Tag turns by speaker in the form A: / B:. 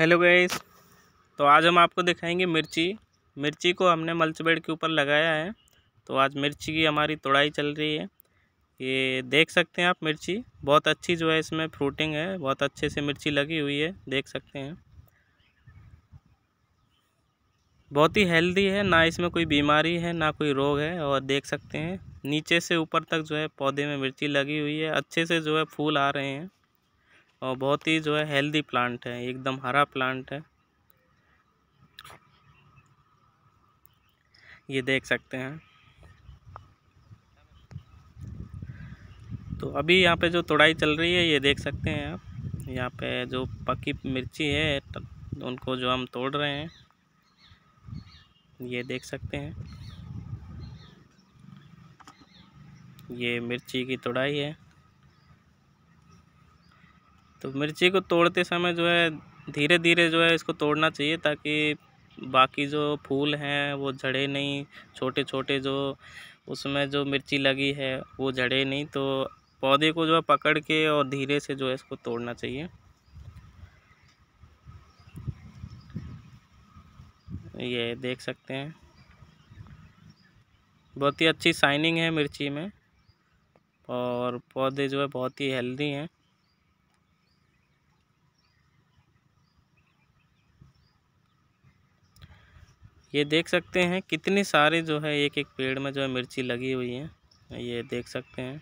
A: Hello guys तो आज हम आपको दिखाएंगे मिर्ची मिर्ची को हमने मल्च बेड के ऊपर लगाया है तो आज मिर्ची की हमारी तोड़ाई चल रही है ये देख सकते हैं आप मिर्ची बहुत अच्छी जो है इसमें फ्रूटिंग है बहुत अच्छे से मिर्ची लगी हुई है देख सकते हैं बहुत ही हेल्दी है ना इसमें कोई बीमारी है ना कोई रोग है और देख सकते हैं नीचे से ऊपर तक जो है पौधे में मिर्ची लगी हुई है अच्छे से जो है फूल आ रहे हैं और बहुत ही जो है हेल्दी प्लांट है एकदम हरा प्लांट है ये देख सकते हैं तो अभी यहाँ पे जो तोड़ाई चल रही है ये देख सकते हैं आप यहाँ पे जो पकी मिर्ची है तो उनको जो हम तोड़ रहे हैं ये देख सकते हैं ये मिर्ची की तोड़ाई है तो मिर्ची को तोड़ते समय जो है धीरे धीरे जो है इसको तोड़ना चाहिए ताकि बाकी जो फूल हैं वो झड़े नहीं छोटे छोटे जो उसमें जो मिर्ची लगी है वो झड़े नहीं तो पौधे को जो है पकड़ के और धीरे से जो है इसको तोड़ना चाहिए ये देख सकते हैं बहुत ही अच्छी शाइनिंग है मिर्ची में और पौधे जो है बहुत ही हेल्दी हैं ये देख सकते हैं कितने सारे जो है एक एक पेड़ में जो है मिर्ची लगी हुई है ये देख सकते हैं।